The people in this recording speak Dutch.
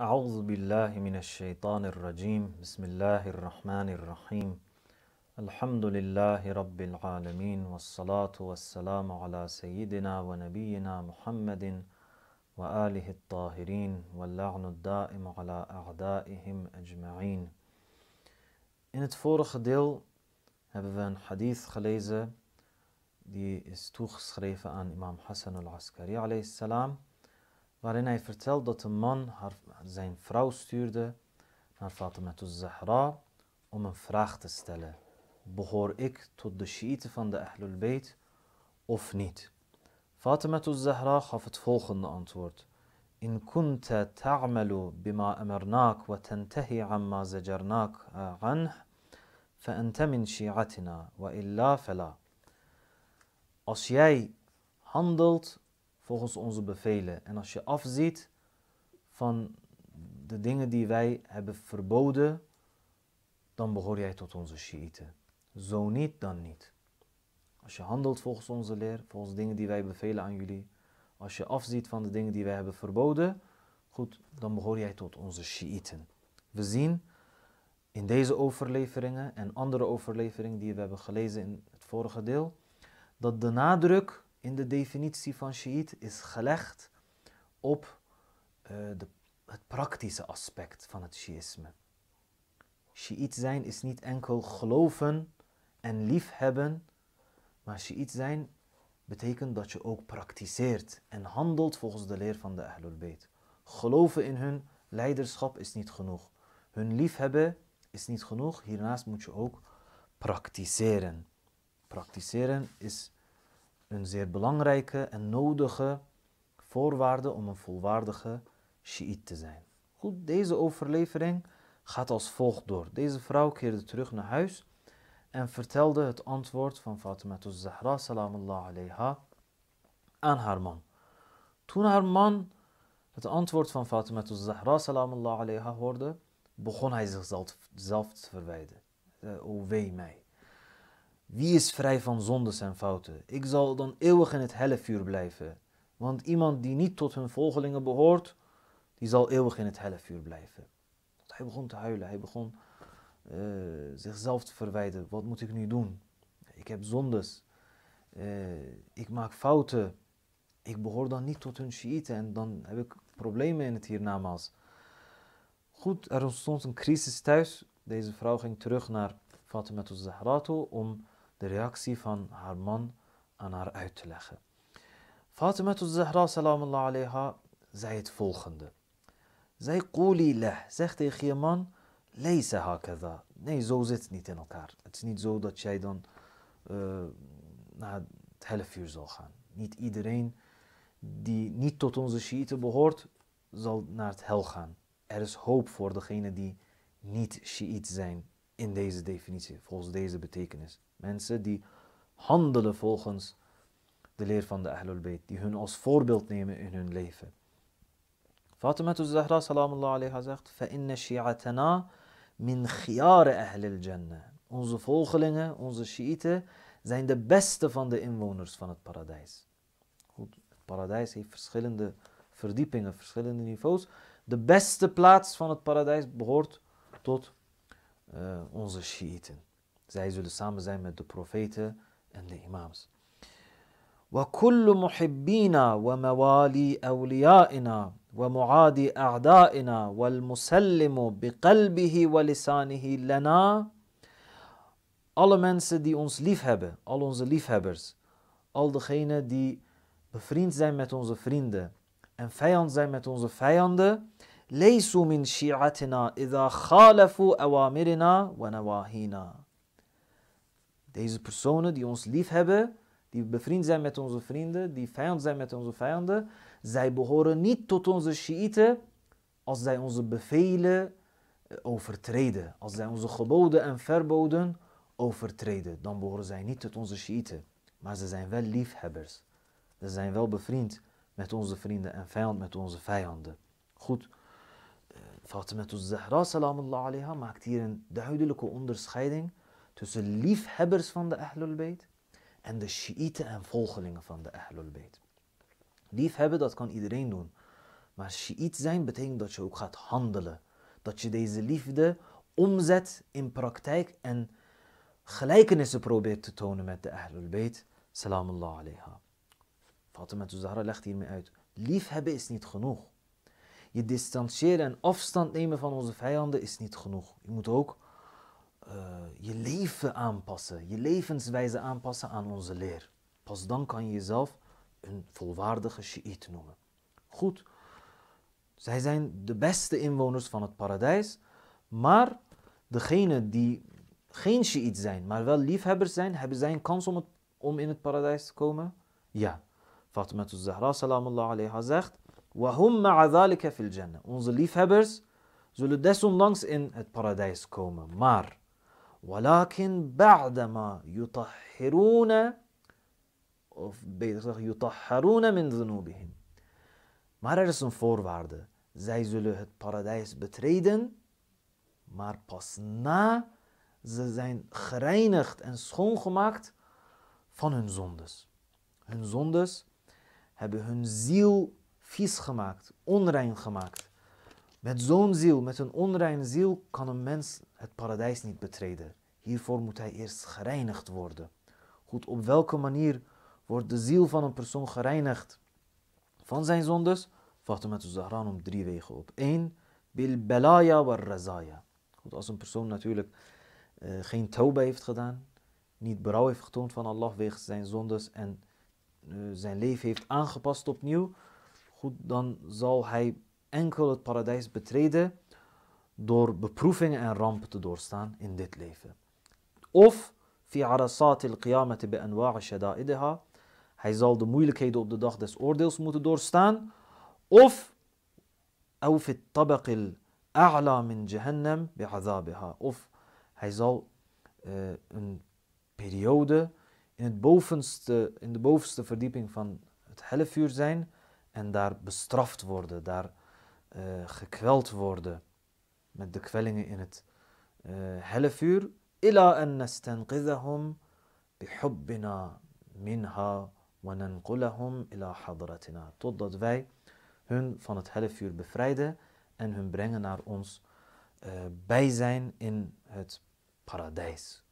أعوذ بالله من الشيطان الرجيم بسم الله الرحمن الرحيم الحمد لله رب العالمين والصلاة والسلام على سيدنا ونبينا محمد وآله الطاهرين واللعن الدائم على أعدائهم أجمعين In het vorige deel hebben we een hadith gelezen die is toegeschreven aan imam Hassan al-Askari alayhi salam. waarin hij vertelt dat een man haar, zijn vrouw stuurde naar Fatima Zahra om een vraag te stellen. Behoor ik tot de Shiiten van de Ahlul Bayt of niet? Fatima Zahra gaf het volgende antwoord. In kunta ta'malu bima amarnak wa tantahi amma zajarnak anh, fa anta min shi'atina wa illa fala. Als jij handelt volgens onze bevelen. En als je afziet van de dingen die wij hebben verboden, dan behoor jij tot onze Shiiten. Zo niet, dan niet. Als je handelt volgens onze leer, volgens dingen die wij bevelen aan jullie, als je afziet van de dingen die wij hebben verboden, goed, dan behoor jij tot onze Shiiten. We zien in deze overleveringen en andere overleveringen die we hebben gelezen in het vorige deel, dat de nadruk in de definitie van Shiite is gelegd op eh, de, het praktische aspect van het Shiïsme. Shiit zijn is niet enkel geloven en liefhebben, maar Shiite zijn betekent dat je ook praktiseert en handelt volgens de leer van de Ahlul Bayt. Geloven in hun leiderschap is niet genoeg. Hun liefhebben is niet genoeg. Hiernaast moet je ook praktiseren. Praktiseren is een zeer belangrijke en nodige voorwaarde om een volwaardige Shiit te zijn. Goed, deze overlevering gaat als volgt door. Deze vrouw keerde terug naar huis en vertelde het antwoord van Fatima Zahra aan haar man. Toen haar man het antwoord van Fatima Zahra hoorde, begon hij zichzelf te verwijten. Eh, o wee mij. Wie is vrij van zondes en fouten? Ik zal dan eeuwig in het hellevuur blijven. Want iemand die niet tot hun volgelingen behoort, die zal eeuwig in het hellevuur blijven. hij begon te huilen, hij begon eh, zichzelf te verwijden. Wat moet ik nu doen? Ik heb zondes, eh, ik maak fouten, ik behoor dan niet tot hun Shiiten en dan heb ik problemen in het hiernamaals. Goed, er ontstond een crisis thuis. Deze vrouw ging terug naar Fatima al-Zahra om de reactie van haar man aan haar uit te leggen. Fatima Zahra salamullah alayha zei het volgende. Zij quli leh, zeg tegen je man, lees hakada. Nee, zo zit het niet in elkaar. Het is niet zo dat jij dan uh, naar het uur zal gaan. Niet iedereen die niet tot onze Shiiten behoort, zal naar het hel gaan. Er is hoop voor degenen die niet shiit zijn in deze definitie, volgens deze betekenis. Mensen die handelen volgens de leer van de Ahlul Bayt, die hun als voorbeeld nemen in hun leven. Fatima Zahra salamullah alayha zegt, فَإِنَّ شِيَعَتَنَا مِنْ خِيَارِ أَهْلِ الْجَنَّةِ Onze volgelingen, onze Shiiten, zijn de beste van de inwoners van het paradijs. Goed, het paradijs heeft verschillende verdiepingen, verschillende niveaus. De beste plaats van het paradijs behoort tot uh, onze Shiiten. Zij zullen samen zijn met de profeten en de imams. وكل محبينا وموالي أوليائنا ومعادي أعدائنا والمسلم بقلبه ولسانه لنا Alle mensen die ons lief hebben, al onze liefhebbers, al degenen die bevriend zijn met onze vrienden en vijand zijn met onze vijanden, min ze iza khalafu awamirina wa nawahina. Deze personen die ons lief hebben, die bevriend zijn met onze vrienden, die vijand zijn met onze vijanden, zij behoren niet tot onze Shiiten als zij onze bevelen eh, overtreden. Als zij onze geboden en verboden overtreden, dan behoren zij niet tot onze Shiiten. Maar ze zijn wel liefhebbers. Ze zijn wel bevriend met onze vrienden en vijand met onze vijanden. Goed. Fatima Zahra salamullah alayha maakt hier een duidelijke onderscheiding tussen liefhebbers van de Ahlul Bayt en de Shiiten en volgelingen van de Ahlul Bayt. Liefhebben, dat kan iedereen doen. Maar Shiit zijn betekent dat je ook gaat handelen. Dat je deze liefde omzet in praktijk en gelijkenissen probeert te tonen met de Ahlul Bayt. Salamullah alayha. Fatima Zahra legt hiermee uit. Liefhebben is niet genoeg je distancieren en afstand nemen van onze vijanden is niet genoeg. Je moet ook eh, je leven aanpassen, je levenswijze aanpassen aan onze leer. Pas dan kan je jezelf een volwaardige Shiite noemen. Goed, zij zijn de beste inwoners van het paradijs, maar degenen die geen Shiite zijn, maar wel liefhebbers zijn, hebben zij een kans om, om in het paradijs te komen? Ja. Fatima Zahra, salamullah alayha, zegt Wahum fil jannah. Onze liefhebbers zullen desondanks in het paradijs komen. Maar, walakin ba'dama yutahhiruna, of beter gezegd, yutahharuna min dhunubihim. Maar er is een voorwaarde. Zij zullen het paradijs betreden, maar pas na ze zijn gereinigd en schoongemaakt van hun zondes. Hun zondes hebben hun ziel vies gemaakt, onrein gemaakt. Met zo'n ziel, met een onreine ziel, kan een mens het paradijs niet betreden. Hiervoor moet hij eerst gereinigd worden. Goed, op welke manier wordt de ziel van een persoon gereinigd van zijn zondes? de Zahran om drie wegen op. Eén, bil belaya wa razaya. Goed, als een persoon natuurlijk eh, geen tauba heeft gedaan, niet berouw heeft getoond van Allah wegens zijn zondes en eh, zijn leven heeft aangepast opnieuw, goed, dan zal hij enkel het paradijs betreden door beproevingen en rampen te doorstaan in dit leven. Of Hij zal de moeilijkheden op de dag des oordeels moeten doorstaan. Of het of hij zal eh, een periode in, het bovenste, in de bovenste verdieping van het hellevuur zijn en daar bestraft worden, daar uh, gekweld worden met de kwellingen in het uh, hellevuur. Ila an nastanqidahum bihubbina minha wa nanqulahum ila hadratina. Totdat wij hun van het hellevuur bevrijden en hun brengen naar ons uh, bijzijn in het paradijs.